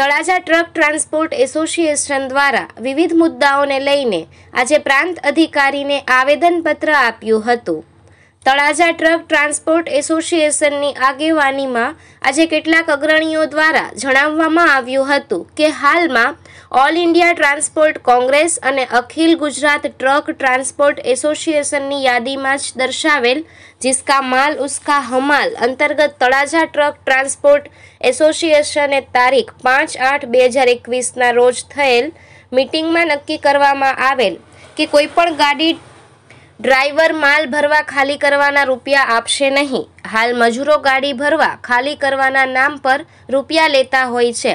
Talaja truck transport association દ્વારા વિવિધ મુદ્દાઓને લઈને આજે પ્રાંત અધિકારીને આવેદનપત્ર આપ્યું હતું તળાજા ટ્રક ટ્રાન્સપોર્ટ એસોસિએશનની આગેવાનીમાં આજે કેટલાક અગ્રણીઓ દ્વારા જણાવવામાં આવ્યું હતું કે હાલમાં ઓલ ઇન્ડિયા ટ્રાન્સપોર્ટ કોંગ્રેસ અને અખિલ ગુજરાત ટ્રક ટ્રાન્સપોર્ટ એસોસિએશનની યાદીમાં જ દર્શાવેલ જિસકા માલ ઉસ્કા હમાલ અંતર્ગત તળાજા ટ્રક ટ્રાન્સપોર્ટ એસોસિએશને તારીખ પાંચ આઠ બે હજાર એકવીસના રોજ થયેલ મિટિંગમાં નક્કી કરવામાં આવેલ કે કોઈપણ ગાડી ડ્રાઈવર માલ ભરવા ખાલી કરવાના રૂપિયા આપશે નહીં હાલ મજૂરો ગાડી ભરવા ખાલી કરવાના નામ પર રૂપિયા લેતા હોય છે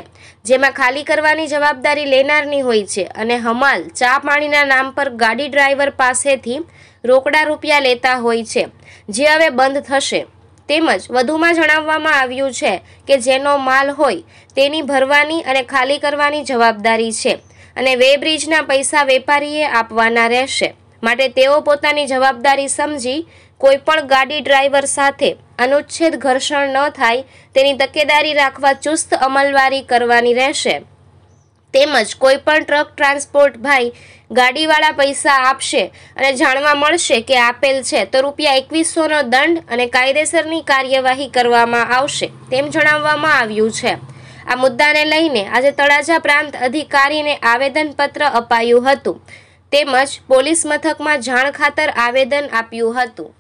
જેમાં ખાલી કરવાની જવાબદારી લેનારની હોય છે અને હમાલ ચા પાણીના નામ પર ગાડી ડ્રાઈવર પાસેથી રોકડા રૂપિયા લેતા હોય છે જે હવે બંધ થશે તેમજ વધુમાં જણાવવામાં આવ્યું છે કે જેનો માલ હોય તેની ભરવાની અને ખાલી કરવાની જવાબદારી છે અને વેબ્રિજના પૈસા વેપારીએ આપવાના રહેશે માટે તેઓ પોતાની જવાબદારી સમજી કોઈપણ ગાડી ડ્રાઈવર સાથે અનુચ્છેદ ઘર્ષણ ન થાય તેની તકેદારી રાખવા ચુસ્ત અમલવારી કરવાની રહેશે તેમજ કોઈપણ ટ્રક ટ્રાન્સપોર્ટ ભાઈ ગાડીવાળા પૈસા આપશે અને જાણવા મળશે કે આપેલ છે તો રૂપિયા એકવીસોનો દંડ અને કાયદેસરની કાર્યવાહી કરવામાં આવશે તેમ જણાવવામાં આવ્યું છે આ મુદ્દાને લઈને આજે તળાજા પ્રાંત અધિકારીને આવેદનપત્ર અપાયું હતું તેમજ પોલીસ મથકમાં જાણ ખાતર આવેદન આપ્યું હતું